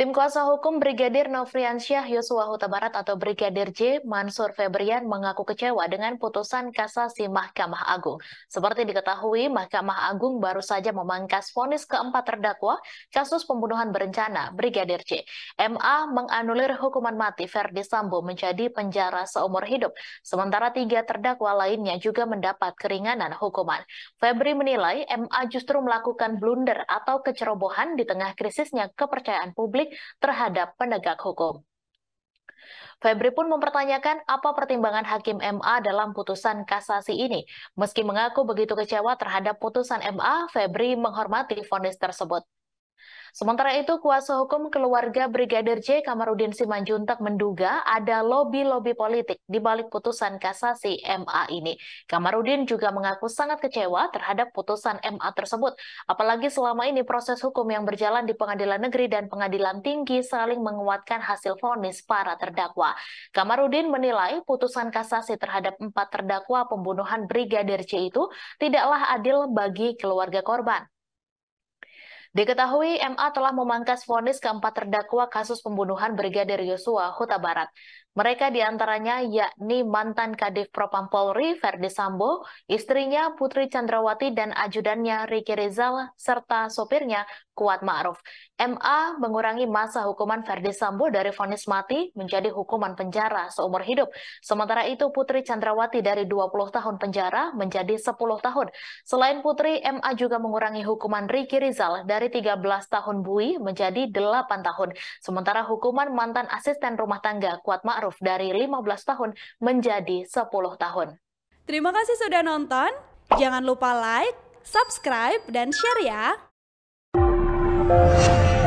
Tim kuasa hukum Brigadir Nofriansyah Yosua Huta Barat atau Brigadir J, Mansur Febrian mengaku kecewa dengan putusan kasasi Mahkamah Agung. Seperti diketahui, Mahkamah Agung baru saja memangkas vonis keempat terdakwa kasus pembunuhan berencana Brigadir J. MA menganulir hukuman mati Verdi Sambo menjadi penjara seumur hidup, sementara tiga terdakwa lainnya juga mendapat keringanan hukuman. Febri menilai MA justru melakukan blunder atau kecerobohan di tengah krisisnya kepercayaan publik terhadap penegak hukum. Febri pun mempertanyakan apa pertimbangan Hakim MA dalam putusan kasasi ini. Meski mengaku begitu kecewa terhadap putusan MA, Febri menghormati vonis tersebut. Sementara itu, kuasa hukum keluarga Brigadir J Kamarudin Simanjuntak menduga ada lobi-lobi politik di balik putusan kasasi MA ini. Kamarudin juga mengaku sangat kecewa terhadap putusan MA tersebut, apalagi selama ini proses hukum yang berjalan di Pengadilan Negeri dan Pengadilan Tinggi saling menguatkan hasil vonis para terdakwa. Kamarudin menilai putusan kasasi terhadap empat terdakwa pembunuhan Brigadir J itu tidaklah adil bagi keluarga korban. Diketahui MA telah memangkas vonis keempat terdakwa kasus pembunuhan Brigadir Yosua Huta Barat. Mereka diantaranya yakni mantan Kadif Propam Polri Ferdi Sambo, istrinya Putri Chandrawati dan ajudannya Riki Rizal serta sopirnya Kuat Ma'ruf. MA mengurangi masa hukuman Ferdi Sambo dari vonis mati menjadi hukuman penjara seumur hidup. Sementara itu Putri Chandrawati dari 20 tahun penjara menjadi 10 tahun. Selain Putri, MA juga mengurangi hukuman Riki Rizal dari dari 13 tahun bui menjadi 8 tahun. Sementara hukuman mantan asisten rumah tangga Kuat Ma'ruf dari 15 tahun menjadi 10 tahun. Terima kasih sudah nonton. Jangan lupa like, subscribe, dan share ya.